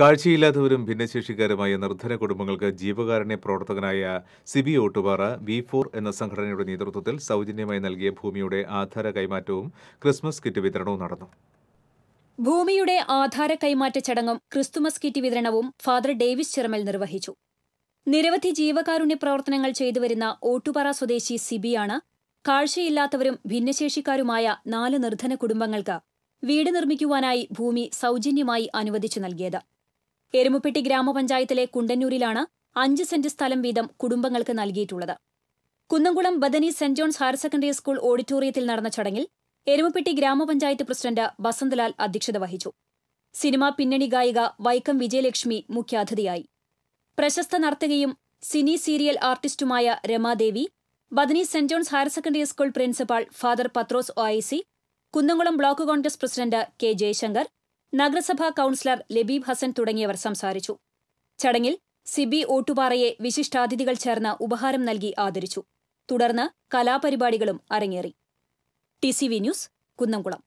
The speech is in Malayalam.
കാഴ്ചയില്ലാത്തവരും ഭിന്നശേഷിക്കാരുമായ നിർധന കുടുംബങ്ങൾക്ക് ജീവകാരുണ്യ പ്രവർത്തകനായ സിബി ഓട്ടുപാറ വി ഫോർ എന്ന സംഘടനയുടെ നേതൃത്വത്തിൽ സൗജന്യമായി നൽകിയ ഭൂമിയുടെ ആധാര കൈമാറ്റവും ക്രിസ്മസ് കിറ്റ് വിതരണവും നടന്നു ഭൂമിയുടെ ആധാര കൈമാറ്റ ചടങ്ങും ക്രിസ്തുമസ് കിറ്റ് വിതരണവും ഫാദർ ഡേവിസ് ചിറമൽ നിർവഹിച്ചു നിരവധി ജീവകാരുണ്യ പ്രവർത്തനങ്ങൾ ചെയ്തുവരുന്ന ഓട്ടുപാറ സ്വദേശി സിബിയാണ് കാഴ്ചയില്ലാത്തവരും ഭിന്നശേഷിക്കാരുമായ നാല് നിർധന കുടുംബങ്ങൾക്ക് വീട് നിർമ്മിക്കുവാനായി ഭൂമി സൗജന്യമായി അനുവദിച്ചു നൽകിയത് എരുമുപ്പെട്ടി ഗ്രാമപഞ്ചായത്തിലെ കുണ്ടന്നൂരിലാണ് അഞ്ച് സെന്റ് സ്ഥലം വീതം കുടുംബങ്ങൾക്ക് നൽകിയിട്ടുള്ളത് Kunnamkulam Bethany Saint John's higher secondary school ഓഡിറ്റോറിയത്തിൽ നടന്ന ചടങ്ങിൽ എരുമപ്പെട്ടി ഗ്രാമപഞ്ചായത്ത് പ്രസിഡന്റ് ബസന്ത്ലാൽ അധ്യക്ഷത വഹിച്ചു സിനിമാ പിന്നണി ഗായിക വൈക്കം വിജയലക്ഷ്മി മുഖ്യാതിഥിയായി പ്രശസ്ത നർത്തകയും സിനി സീരിയൽ ആർട്ടിസ്റ്റുമായ Ramadevi Bethany Saint John's higher secondary school principal Father Pathros OIC Kunnamkulam block Congress president K Jayashankar നഗരസഭാ കൌൺസിലർ ലബീബ് ഹസൻ തുടങ്ങിയവർ സംസാരിച്ചു ചടങ്ങിൽ സിബി ഓട്ടുപാറയെ വിശിഷ്ടാതിഥികൾ ചേർന്ന് ഉപഹാരം നൽകി ആദരിച്ചു തുടർന്ന് കലാപരിപാടികളും അരങ്ങേറി ടി ന്യൂസ് കുന്നംകുളം